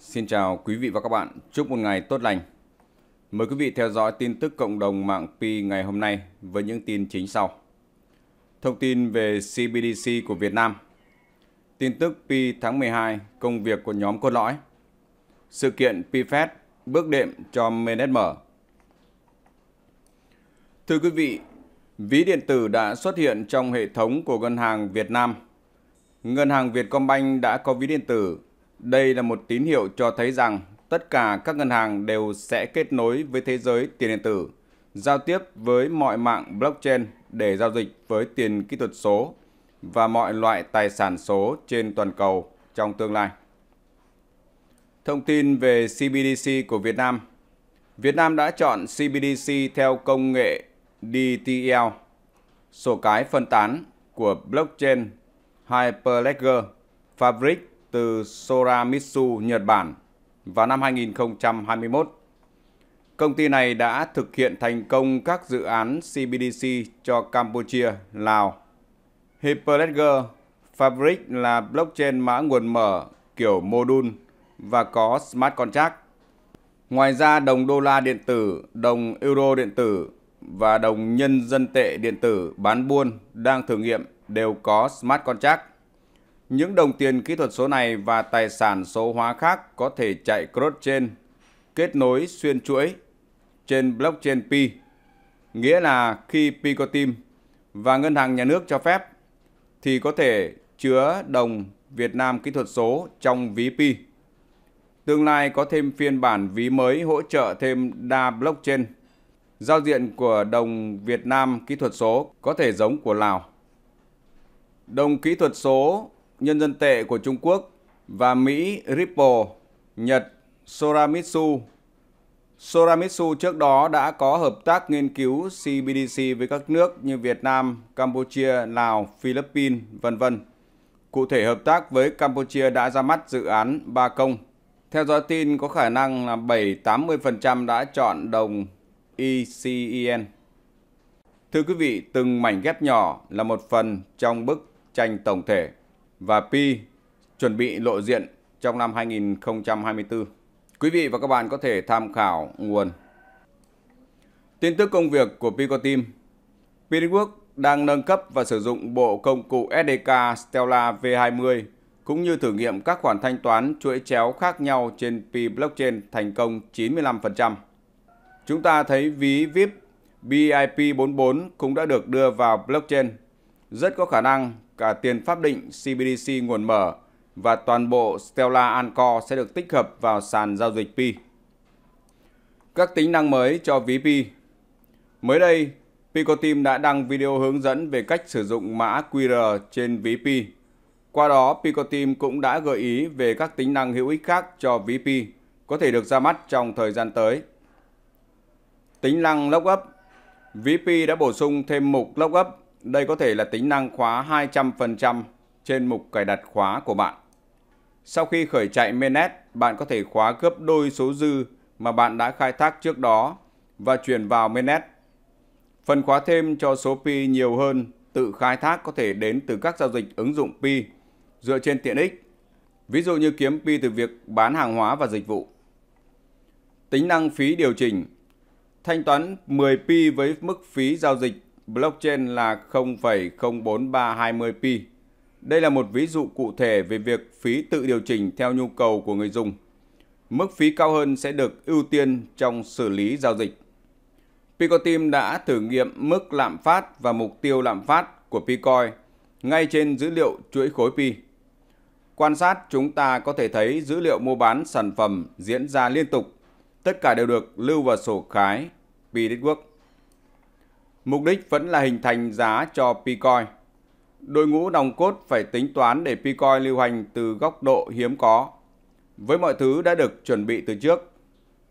Xin chào quý vị và các bạn. Chúc một ngày tốt lành. Mời quý vị theo dõi tin tức cộng đồng mạng Pi ngày hôm nay với những tin chính sau. Thông tin về CBDC của Việt Nam. Tin tức Pi tháng 12, công việc của nhóm cốt lõi. Sự kiện PFed bước đệm cho mở. Thưa quý vị, ví điện tử đã xuất hiện trong hệ thống của Ngân hàng Việt Nam. Ngân hàng Vietcombank đã có ví điện tử đây là một tín hiệu cho thấy rằng tất cả các ngân hàng đều sẽ kết nối với thế giới tiền điện tử, giao tiếp với mọi mạng blockchain để giao dịch với tiền kỹ thuật số và mọi loại tài sản số trên toàn cầu trong tương lai. Thông tin về CBDC của Việt Nam Việt Nam đã chọn CBDC theo công nghệ DTL, sổ cái phân tán của blockchain Hyperledger Fabric từ Soramitsu, Nhật Bản vào năm 2021. Công ty này đã thực hiện thành công các dự án CBDC cho Campuchia, Lào. Hyperledger Fabric là blockchain mã nguồn mở kiểu module và có smart contract. Ngoài ra, đồng đô la điện tử, đồng euro điện tử và đồng nhân dân tệ điện tử bán buôn đang thử nghiệm đều có smart contract. Những đồng tiền kỹ thuật số này và tài sản số hóa khác có thể chạy cross-chain, kết nối xuyên chuỗi trên blockchain Pi, nghĩa là khi Pi có team và ngân hàng nhà nước cho phép thì có thể chứa đồng Việt Nam kỹ thuật số trong ví Pi. Tương lai có thêm phiên bản ví mới hỗ trợ thêm đa blockchain. Giao diện của đồng Việt Nam kỹ thuật số có thể giống của Lào. Đồng kỹ thuật số nhân dân tệ của Trung Quốc và Mỹ Ripple, Nhật Soramitsu. Soramitsu trước đó đã có hợp tác nghiên cứu CBDC với các nước như Việt Nam, Campuchia, Lào, Philippines, vân vân. Cụ thể hợp tác với Campuchia đã ra mắt dự án Ba Công. Theo dõi tin có khả năng là 7-80% đã chọn đồng ECEN. Thưa quý vị, từng mảnh ghép nhỏ là một phần trong bức tranh tổng thể và Pi chuẩn bị lộ diện trong năm 2024. Quý vị và các bạn có thể tham khảo nguồn. Tin tức công việc của Pico Team Pinwork đang nâng cấp và sử dụng bộ công cụ SDK Stella V20 cũng như thử nghiệm các khoản thanh toán chuỗi chéo khác nhau trên Pi Blockchain thành công 95%. Chúng ta thấy ví VIP BIP44 cũng đã được đưa vào blockchain. Rất có khả năng cả tiền pháp định CBDC nguồn mở và toàn bộ Stellar Anchor sẽ được tích hợp vào sàn giao dịch Pi. Các tính năng mới cho ví Pi Mới đây, Picoteam đã đăng video hướng dẫn về cách sử dụng mã QR trên ví Pi. Qua đó, Picoteam cũng đã gợi ý về các tính năng hữu ích khác cho ví Pi có thể được ra mắt trong thời gian tới. Tính năng Lockup VP đã bổ sung thêm mục Lockup đây có thể là tính năng khóa 200% trên mục cài đặt khóa của bạn. Sau khi khởi chạy mainnet, bạn có thể khóa gấp đôi số dư mà bạn đã khai thác trước đó và chuyển vào mainnet. Phần khóa thêm cho số pi nhiều hơn tự khai thác có thể đến từ các giao dịch ứng dụng pi dựa trên tiện ích. Ví dụ như kiếm pi từ việc bán hàng hóa và dịch vụ. Tính năng phí điều chỉnh Thanh toán 10 pi với mức phí giao dịch blockchain là 0,04320 pi. Đây là một ví dụ cụ thể về việc phí tự điều chỉnh theo nhu cầu của người dùng. Mức phí cao hơn sẽ được ưu tiên trong xử lý giao dịch. Picoteam đã thử nghiệm mức lạm phát và mục tiêu lạm phát của Picoin ngay trên dữ liệu chuỗi khối Pi. Quan sát chúng ta có thể thấy dữ liệu mua bán sản phẩm diễn ra liên tục. Tất cả đều được lưu vào sổ khái Pi Network. Mục đích vẫn là hình thành giá cho Picoin. Đội ngũ đồng cốt phải tính toán để Picoin lưu hành từ góc độ hiếm có. Với mọi thứ đã được chuẩn bị từ trước,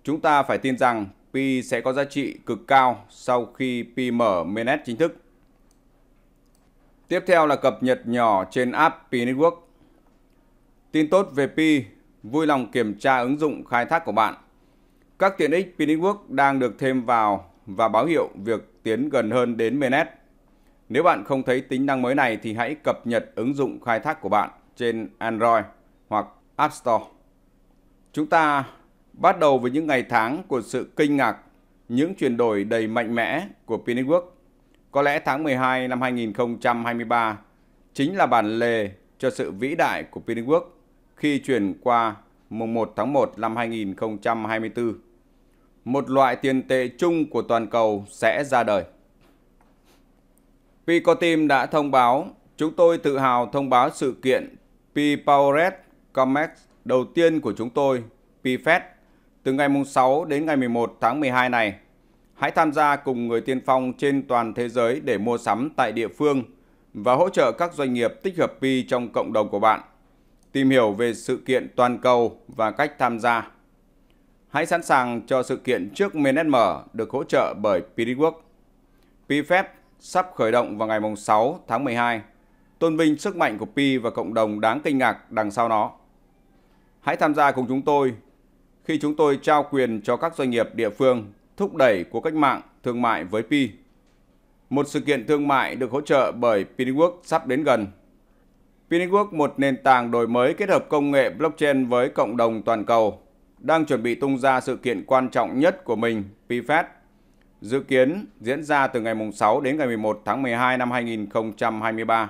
chúng ta phải tin rằng Pi sẽ có giá trị cực cao sau khi Pi mở mainnet chính thức. Tiếp theo là cập nhật nhỏ trên app Pi Network. Tin tốt về Pi, vui lòng kiểm tra ứng dụng khai thác của bạn. Các tiện ích Pi Network đang được thêm vào và báo hiệu việc tiến gần hơn đến Mainnet. Nếu bạn không thấy tính năng mới này thì hãy cập nhật ứng dụng khai thác của bạn trên Android hoặc App Store. Chúng ta bắt đầu với những ngày tháng của sự kinh ngạc, những chuyển đổi đầy mạnh mẽ của Pinetwork. Có lẽ tháng 12 năm 2023 chính là bản lề cho sự vĩ đại của Pinetwork khi chuyển qua mùng 1 tháng 1 năm 2024 một loại tiền tệ chung của toàn cầu sẽ ra đời. Picotim đã thông báo, chúng tôi tự hào thông báo sự kiện P-Powered Comex đầu tiên của chúng tôi, PFED, từ ngày 6 đến ngày 11 tháng 12 này. Hãy tham gia cùng người tiên phong trên toàn thế giới để mua sắm tại địa phương và hỗ trợ các doanh nghiệp tích hợp Pi trong cộng đồng của bạn. Tìm hiểu về sự kiện toàn cầu và cách tham gia hãy sẵn sàng cho sự kiện trước MNM được hỗ trợ bởi PDWork. PFEP sắp khởi động vào ngày 6 tháng 12, tôn vinh sức mạnh của Pi và cộng đồng đáng kinh ngạc đằng sau nó. Hãy tham gia cùng chúng tôi khi chúng tôi trao quyền cho các doanh nghiệp địa phương thúc đẩy cuộc cách mạng thương mại với Pi. Một sự kiện thương mại được hỗ trợ bởi Pinwork sắp đến gần. Pinwork một nền tảng đổi mới kết hợp công nghệ blockchain với cộng đồng toàn cầu đang chuẩn bị tung ra sự kiện quan trọng nhất của mình, PFAD, dự kiến diễn ra từ ngày 6 đến ngày 11 tháng 12 năm 2023.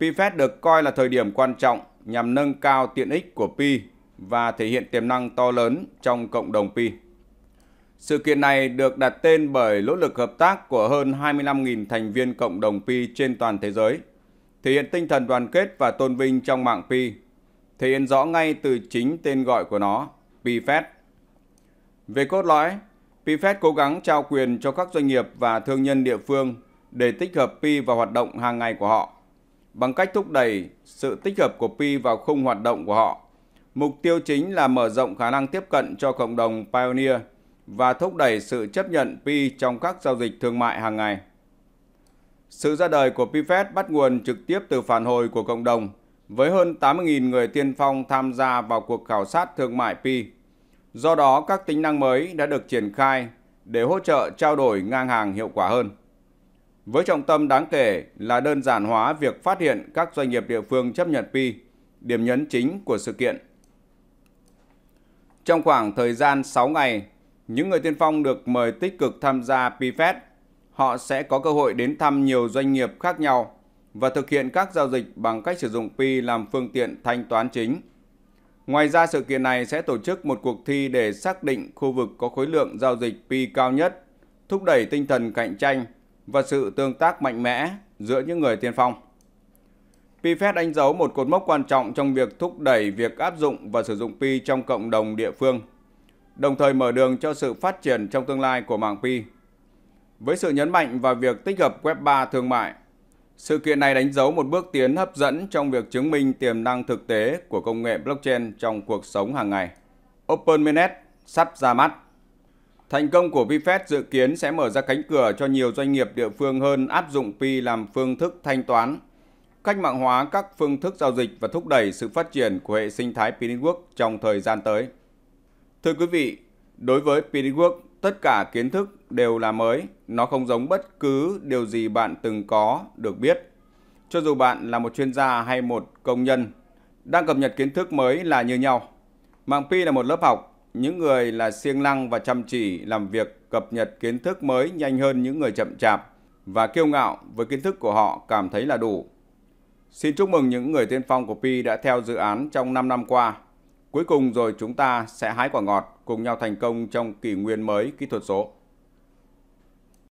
PFAD được coi là thời điểm quan trọng nhằm nâng cao tiện ích của Pi và thể hiện tiềm năng to lớn trong cộng đồng Pi. Sự kiện này được đặt tên bởi nỗ lực hợp tác của hơn 25.000 thành viên cộng đồng Pi trên toàn thế giới, thể hiện tinh thần đoàn kết và tôn vinh trong mạng Pi, thể hiện rõ ngay từ chính tên gọi của nó PFED. Về cốt lõi, PFED cố gắng trao quyền cho các doanh nghiệp và thương nhân địa phương để tích hợp Pi vào hoạt động hàng ngày của họ. Bằng cách thúc đẩy sự tích hợp của Pi vào khung hoạt động của họ, mục tiêu chính là mở rộng khả năng tiếp cận cho cộng đồng Pioneer và thúc đẩy sự chấp nhận Pi trong các giao dịch thương mại hàng ngày. Sự ra đời của PFED bắt nguồn trực tiếp từ phản hồi của cộng đồng, với hơn 80.000 người tiên phong tham gia vào cuộc khảo sát thương mại Pi Do đó, các tính năng mới đã được triển khai để hỗ trợ trao đổi ngang hàng hiệu quả hơn. Với trọng tâm đáng kể là đơn giản hóa việc phát hiện các doanh nghiệp địa phương chấp nhận pi, điểm nhấn chính của sự kiện. Trong khoảng thời gian 6 ngày, những người tiên phong được mời tích cực tham gia PFest. Họ sẽ có cơ hội đến thăm nhiều doanh nghiệp khác nhau và thực hiện các giao dịch bằng cách sử dụng Pi làm phương tiện thanh toán chính Ngoài ra, sự kiện này sẽ tổ chức một cuộc thi để xác định khu vực có khối lượng giao dịch pi cao nhất, thúc đẩy tinh thần cạnh tranh và sự tương tác mạnh mẽ giữa những người tiên phong. PFED đánh dấu một cột mốc quan trọng trong việc thúc đẩy việc áp dụng và sử dụng pi trong cộng đồng địa phương, đồng thời mở đường cho sự phát triển trong tương lai của mạng pi. Với sự nhấn mạnh vào việc tích hợp Web3 thương mại, sự kiện này đánh dấu một bước tiến hấp dẫn trong việc chứng minh tiềm năng thực tế của công nghệ blockchain trong cuộc sống hàng ngày. OpenMinet sắp ra mắt. Thành công của VFED dự kiến sẽ mở ra cánh cửa cho nhiều doanh nghiệp địa phương hơn áp dụng Pi làm phương thức thanh toán, cách mạng hóa các phương thức giao dịch và thúc đẩy sự phát triển của hệ sinh thái Pi Network trong thời gian tới. Thưa quý vị, đối với Pi Network, Tất cả kiến thức đều là mới, nó không giống bất cứ điều gì bạn từng có được biết. Cho dù bạn là một chuyên gia hay một công nhân, đang cập nhật kiến thức mới là như nhau. Mạng Pi là một lớp học, những người là siêng năng và chăm chỉ làm việc cập nhật kiến thức mới nhanh hơn những người chậm chạp và kiêu ngạo với kiến thức của họ cảm thấy là đủ. Xin chúc mừng những người tiên phong của Pi đã theo dự án trong 5 năm qua. Cuối cùng rồi chúng ta sẽ hái quả ngọt cùng nhau thành công trong kỷ nguyên mới kỹ thuật số.